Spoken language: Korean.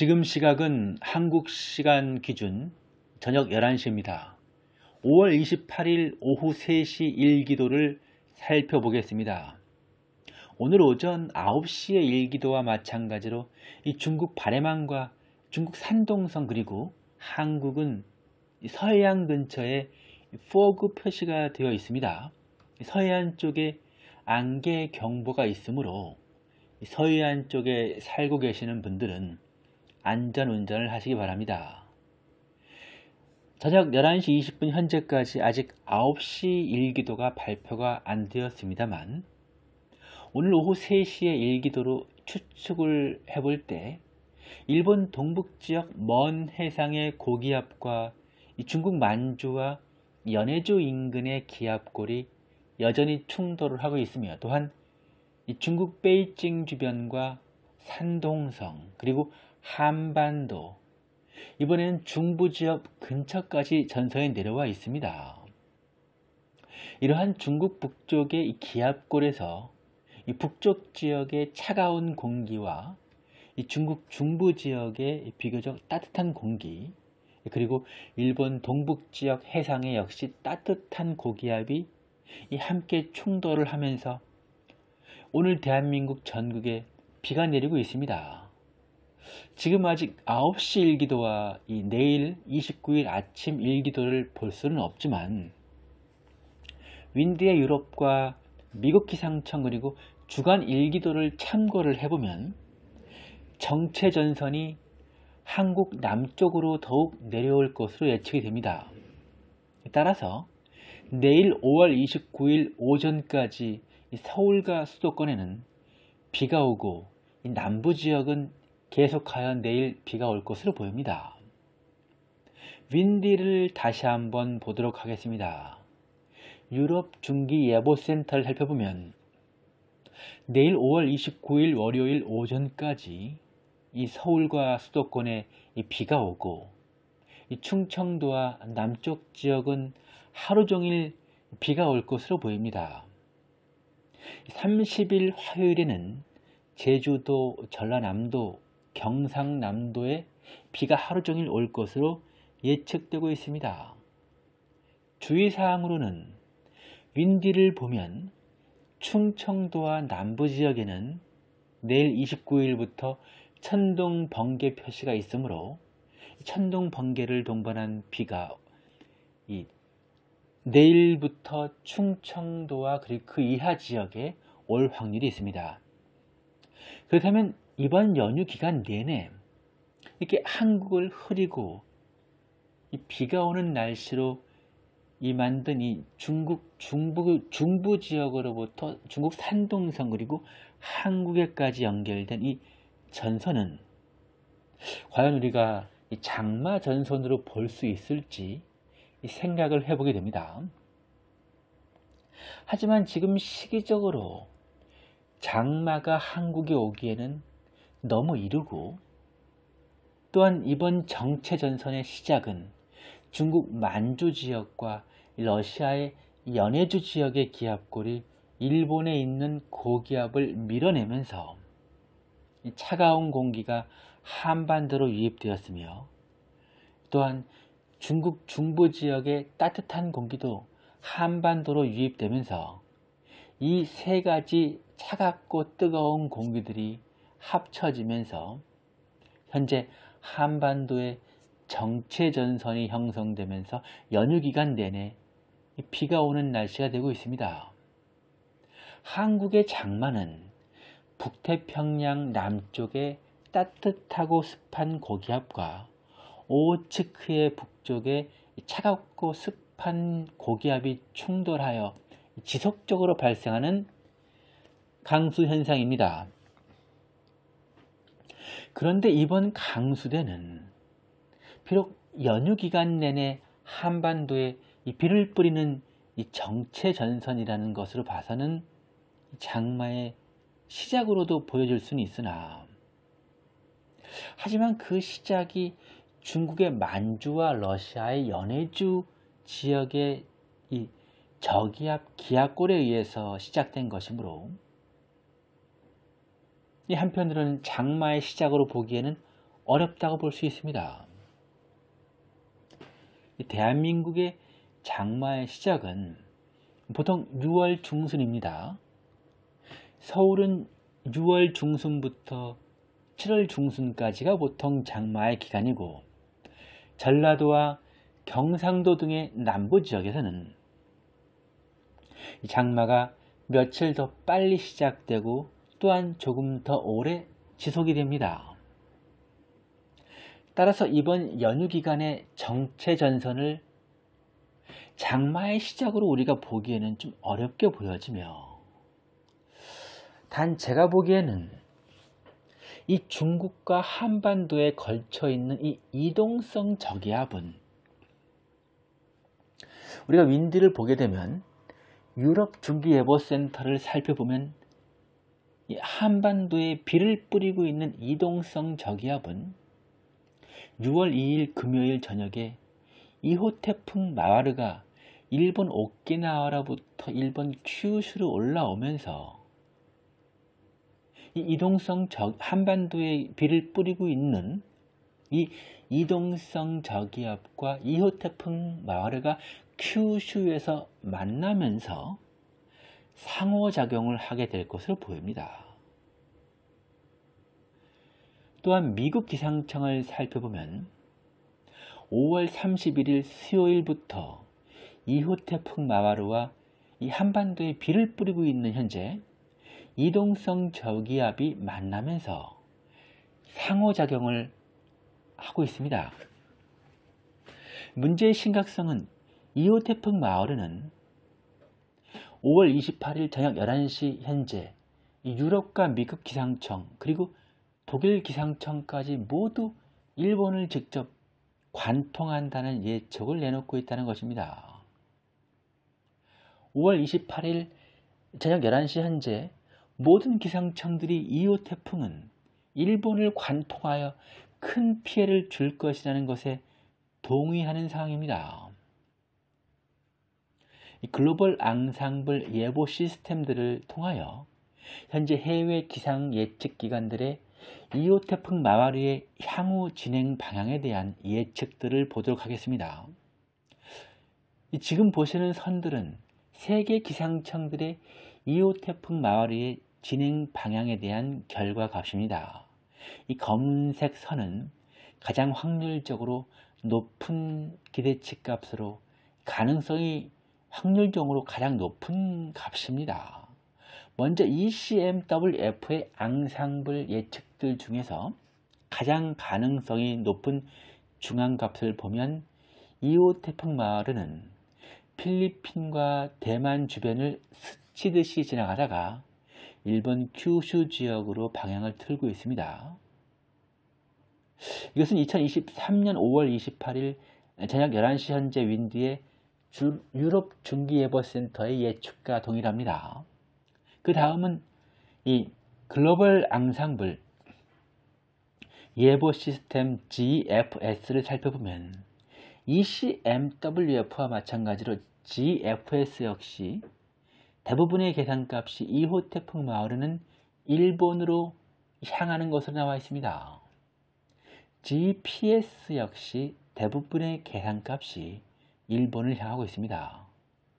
지금 시각은 한국 시간 기준 저녁 11시입니다. 5월 28일 오후 3시 일기도를 살펴보겠습니다. 오늘 오전 9시의 일기도와 마찬가지로 이 중국 바레만과 중국 산동성 그리고 한국은 서해안 근처에 포그 표시가 되어 있습니다. 서해안 쪽에 안개 경보가 있으므로 서해안 쪽에 살고 계시는 분들은 안전운전을 하시기 바랍니다. 저녁 11시 20분 현재까지 아직 9시 일기도가 발표가 안 되었습니다만 오늘 오후 3시에 일기도로 추측을 해볼 때 일본 동북지역 먼 해상의 고기압과 중국 만주와 연해주 인근의 기압골이 여전히 충돌을 하고 있으며 또한 중국 베이징 주변과 산동성 그리고 한반도, 이번엔 중부 지역 근처까지 전선이 내려와 있습니다. 이러한 중국 북쪽의 이 기압골에서 이 북쪽 지역의 차가운 공기와 이 중국 중부 지역의 비교적 따뜻한 공기 그리고 일본 동북 지역 해상에 역시 따뜻한 고기압이 함께 충돌을 하면서 오늘 대한민국 전국에 비가 내리고 있습니다. 지금 아직 9시 일기도와 이 내일 29일 아침 일기도를 볼 수는 없지만 윈드의 유럽과 미국 기상청 그리고 주간 일기도를 참고를 해보면 정체 전선이 한국 남쪽으로 더욱 내려올 것으로 예측이 됩니다. 따라서 내일 5월 29일 오전까지 서울과 수도권에는 비가 오고 남부 지역은 계속 하여 내일 비가 올 것으로 보입니다. 윈디를 다시 한번 보도록 하겠습니다. 유럽 중기예보센터를 살펴보면 내일 5월 29일 월요일 오전까지 이 서울과 수도권에 이 비가 오고 이 충청도와 남쪽 지역은 하루 종일 비가 올 것으로 보입니다. 30일 화요일에는 제주도, 전라남도, 경상남도에 비가 하루 종일 올 것으로 예측되고 있습니다. 주의사항으로는 윈디를 보면 충청도와 남부 지역에는 내일 29일부터 천둥 번개 표시가 있으므로 천둥 번개를 동반한 비가 내일부터 충청도와 그리고 그 이하 지역에 올 확률이 있습니다. 그렇다면 이번 연휴 기간 내내 이렇게 한국을 흐리고 비가 오는 날씨로 이 만든 이 중국 중부 중부 지역으로부터 중국 산동성 그리고 한국에까지 연결된 이 전선은 과연 우리가 이 장마 전선으로 볼 수 있을지 생각을 해보게 됩니다. 하지만 지금 시기적으로 장마가 한국에 오기에는 너무 이르고 또한 이번 정체 전선의 시작은 중국 만주 지역과 러시아의 연해주 지역의 기압골이 일본에 있는 고기압을 밀어내면서 차가운 공기가 한반도로 유입되었으며 또한 중국 중부 지역의 따뜻한 공기도 한반도로 유입되면서 이 세 가지 차갑고 뜨거운 공기들이 합쳐지면서 현재 한반도의 정체 전선이 형성되면서 연휴 기간 내내 비가 오는 날씨가 되고 있습니다. 한국의 장마는 북태평양 남쪽의 따뜻하고 습한 고기압과 오츠크의 북쪽의 차갑고 습한 고기압이 충돌하여 지속적으로 발생하는 강수 현상입니다. 그런데 이번 강수대는 비록 연휴 기간 내내 한반도에 이 비를 뿌리는 이 정체 전선이라는 것으로 봐서는 장마의 시작으로도 보여질 수는 있으나 하지만 그 시작이 중국의 만주와 러시아의 연해주 지역의 이 저기압 기압골에 의해서 시작된 것이므로 이 한편으로는 장마의 시작으로 보기에는 어렵다고 볼 수 있습니다. 대한민국의 장마의 시작은 보통 6월 중순입니다. 서울은 6월 중순부터 7월 중순까지가 보통 장마의 기간이고 전라도와 경상도 등의 남부 지역에서는 장마가 며칠 더 빨리 시작되고 또한 조금 더 오래 지속이 됩니다. 따라서 이번 연휴 기간의 정체 전선을 장마의 시작으로 우리가 보기에는 좀 어렵게 보여지며 단 제가 보기에는 이 중국과 한반도에 걸쳐 있는 이 이동성 저기압은 우리가 윈드를 보게 되면 유럽 중기예보센터를 살펴보면 한반도에 비를 뿌리고 있는 이동성 저기압은 6월 2일 금요일 저녁에 2호 태풍 마와르가 일본 오키나와로부터 일본 큐슈로 올라오면서 이 이동성 저, 한반도에 비를 뿌리고 있는 이 이동성 저기압과 2호 태풍 마와르가 큐슈에서 만나면서 상호작용을 하게 될 것으로 보입니다. 또한 미국 기상청을 살펴보면 5월 31일 수요일부터 2호 태풍 마와루와 이 한반도에 비를 뿌리고 있는 현재 이동성 저기압이 만나면서 상호작용을 하고 있습니다. 문제의 심각성은 2호 태풍 마와루는 5월 28일 저녁 11시 현재 유럽과 미국 기상청 그리고 독일 기상청까지 모두 일본을 직접 관통한다는 예측을 내놓고 있다는 것입니다. 5월 28일 저녁 11시 현재 모든 기상청들이 이호 태풍은 일본을 관통하여 큰 피해를 줄 것이라는 것에 동의하는 상황입니다. 글로벌 앙상블 예보 시스템들을 통하여 현재 해외 기상 예측 기관들의 2호 태풍 마와리의 향후 진행 방향에 대한 예측들을 보도록 하겠습니다. 지금 보시는 선들은 세계 기상청들의 2호 태풍 마와리의 진행 방향에 대한 결과 값입니다. 이 검은색 선은 가장 확률적으로 높은 기대치 값으로 가능성이 확률적으로 가장 높은 값입니다. 먼저 ECMWF의 앙상블 예측들 중에서 가장 가능성이 높은 중앙값을 보면 2호 태풍 마을은 필리핀과 대만 주변을 스치듯이 지나가다가 일본 큐슈 지역으로 방향을 틀고 있습니다. 이것은 2023년 5월 28일 저녁 11시 현재 윈드의 유럽 중기예보센터의 예측과 동일합니다. 그 다음은 이 글로벌 앙상블 예보 시스템 GFS를 살펴보면 ECMWF와 마찬가지로 GFS 역시 대부분의 계산값이 2호 태풍 마을에는 일본으로 향하는 것으로 나와 있습니다. GPS 역시 대부분의 계산값이 1번을 향하고 있습니다.